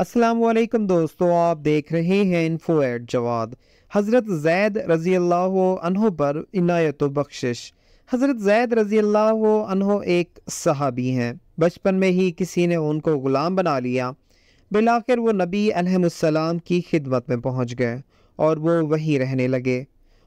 अस्सलाम वालेकुम दोस्तों आप देख रहे हैं इन्फो एट जवाद हज़रत जैद रज़ी अल्लाह पर इनायत बख्शिश हज़रत जैद रज़ी अल्लाह एक सहाबी हैं बचपन में ही किसी ने उनको ग़ुलाम बना लिया बिलाखिर वो नबी अलहसम की खिदमत में पहुँच गए और वो वहीं रहने लगे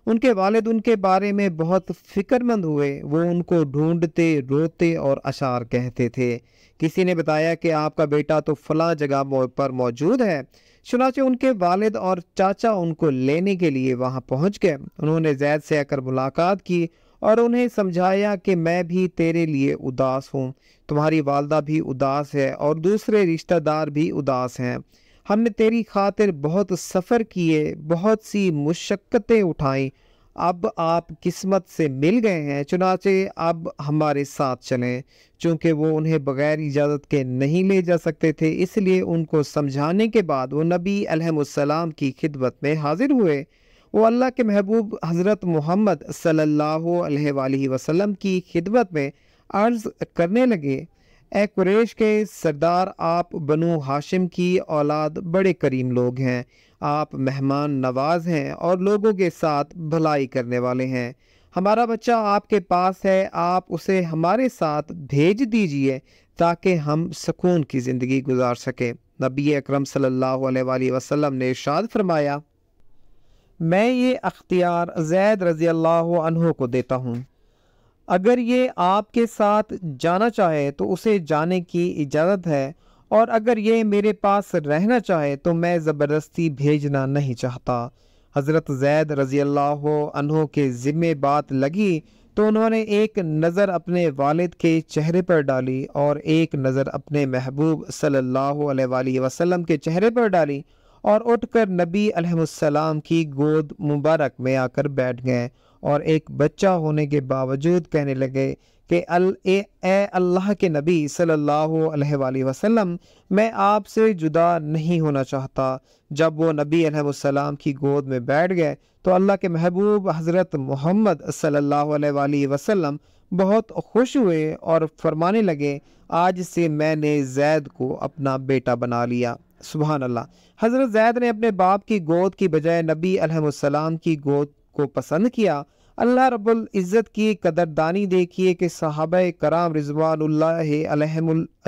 उनके वालिद उनके बारे में बहुत फिक्रमंद हुए वो उनको ढूंढते रोते और अशार कहते थे किसी ने बताया कि आपका बेटा तो फला जगह पर मौजूद है चुनाचे उनके वालिद और चाचा उनको लेने के लिए वहाँ पहुँच गए उन्होंने जैद से आकर मुलाकात की और उन्हें समझाया कि मैं भी तेरे लिए उदास हूँ तुम्हारी वालदा भी उदास है और दूसरे रिश्तेदार भी उदास हैं हमने तेरी खातिर बहुत सफ़र किए बहुत सी मुशक्क़तें उठाई अब आप किस्मत से मिल गए हैं चुनाचे अब हमारे साथ चलें चूँकि वो उन्हें बग़ैर इजाज़त के नहीं ले जा सकते थे इसलिए उनको समझाने के बाद वो नबी अलहसलाम की खिदमत में हाजिर हुए वो अल्लाह के महबूब हज़रत मोहम्मद सल्ला वसम की खिदमत में अर्ज़ करने लगे ए कुरेश के सरदार आप बनु हाशिम की औलाद बड़े करीम लोग हैं आप मेहमान नवाज हैं और लोगों के साथ भलाई करने वाले हैं हमारा बच्चा आपके पास है आप उसे हमारे साथ भेज दीजिए ताकि हम सुकून की ज़िंदगी गुजार सकें नबी अकरम सल्लल्लाहु अलैहि वसल्लम ने इरशाद फरमाया मैं ये अख्तियार जैद रज़ी अल्लाह को देता हूँ अगर ये आपके साथ जाना चाहे तो उसे जाने की इजाज़त है और अगर ये मेरे पास रहना चाहे तो मैं ज़बरदस्ती भेजना नहीं चाहता हज़रत जैद रज़ी अल्लाह के ज़िम्मे बात लगी तो उन्होंने एक नज़र अपने वालिद के चेहरे पर डाली और एक नज़र अपने महबूब सल्लल्लाहु अलैहि वसल्लम के चेहरे पर डाली और उठकर नबी अलैहिस्सलाम की गोद मुबारक में आकर बैठ गए और एक बच्चा होने के बावजूद कहने लगे कि अल ए, ए अल्लाह के नबी सल्लल्लाहु अलैहि वसल्लम मैं आपसे जुदा नहीं होना चाहता जब वो नबी अलैहिस्सलाम की गोद में बैठ गए तो अल्लाह के महबूब हज़रत मोहम्मद सल्लल्लाहु अलैहि वसल्लम बहुत खुश हुए और फरमाने लगे आज से मैंने जैद को अपना बेटा बना लिया सुबह अल्लाह हज़रत जैद ने अपने बाप की गोद की बजाय नबी अलैहिस्सलाम की गोद को पसंद किया अल्लाह रब्बुल इज़्ज़त की कदरदानी देखिए कि सहाब कराम रिजवान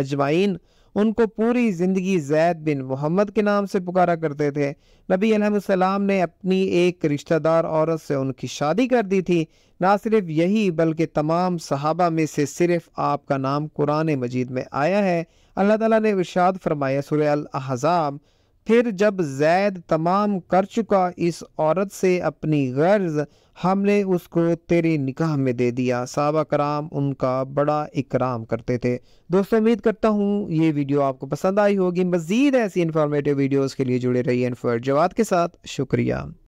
अजमाइन उनको पूरी ज़िंदगी जैद बिन मोहम्मद के नाम से पुकारा करते थे नबी अलैहिस्सलाम ने अपनी एक रिश्तेदार औरत से उनकी शादी कर दी थी ना सिर्फ यही बल्कि तमाम सहाबा में से सिर्फ आपका नाम कुरान मजीद में आया है अल्लाह ताला ने इरशाद फरमाया सूर्य अल अहज़ाब फिर जब जैद तमाम कर चुका इस औरत से अपनी गर्ज हमने उसको तेरे निकाह में दे दिया साबा कराम उनका बड़ा इकराम करते थे दोस्तों उम्मीद करता हूँ ये वीडियो आपको पसंद आई होगी मज़ीद ऐसी इन्फॉर्मेटिव वीडियोज़ के लिए जुड़े रहिए इनफर जवाब के साथ शुक्रिया